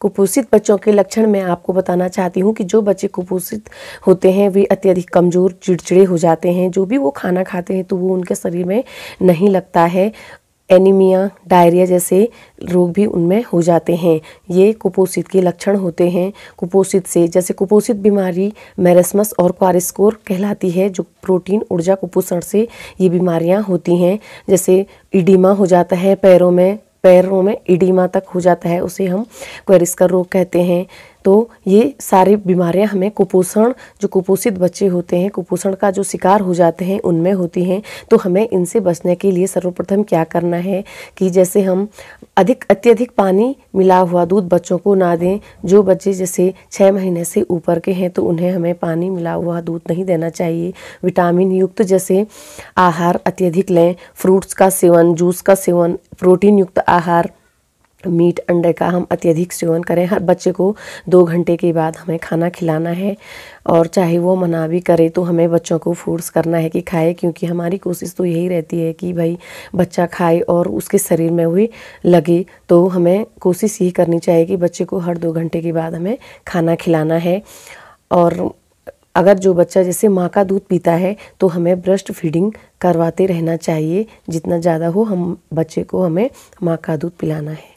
कुपोषित बच्चों के लक्षण मैं आपको बताना चाहती हूँ कि जो बच्चे कुपोषित होते हैं वे अत्यधिक कमज़ोर चिड़चिड़े हो जाते हैं जो भी वो खाना खाते हैं तो वो उनके शरीर में नहीं लगता है एनीमिया डायरिया जैसे रोग भी उनमें हो जाते हैं ये कुपोषित के लक्षण होते हैं कुपोषित से जैसे कुपोषित बीमारी मैरसमस और क्वारिस्कोर कहलाती है जो प्रोटीन ऊर्जा कुपोषण से ये बीमारियां होती हैं जैसे इडिमा हो जाता है पैरों में पैरों में इडीमा तक हो जाता है उसे हम क्वेरिस्कर का रोग कहते हैं तो ये सारी बीमारियां हमें कुपोषण जो कुपोषित बच्चे होते हैं कुपोषण का जो शिकार हो जाते हैं उनमें होती हैं तो हमें इनसे बचने के लिए सर्वप्रथम क्या करना है कि जैसे हम अधिक अत्यधिक पानी मिला हुआ दूध बच्चों को ना दें जो बच्चे जैसे छः महीने से ऊपर के हैं तो उन्हें हमें पानी मिला हुआ दूध नहीं देना चाहिए विटामिन युक्त जैसे आहार अत्यधिक लें फ्रूट्स का सेवन जूस का सेवन प्रोटीन युक्त आहार मीट अंडे का हम अत्यधिक सेवन करें हर बच्चे को दो घंटे के बाद हमें खाना खिलाना है और चाहे वो मना भी करे तो हमें बच्चों को फोर्स करना है कि खाए क्योंकि हमारी कोशिश तो यही रहती है कि भाई बच्चा खाए और उसके शरीर में हुई लगे तो हमें कोशिश यही करनी चाहिए कि बच्चे को हर दो घंटे के बाद हमें खाना खिलाना है और अगर जो बच्चा जैसे माँ का दूध पीता है तो हमें ब्रेस्ट फीडिंग करवाते रहना चाहिए जितना ज़्यादा हो हम बच्चे को हमें माँ का दूध पिलाना है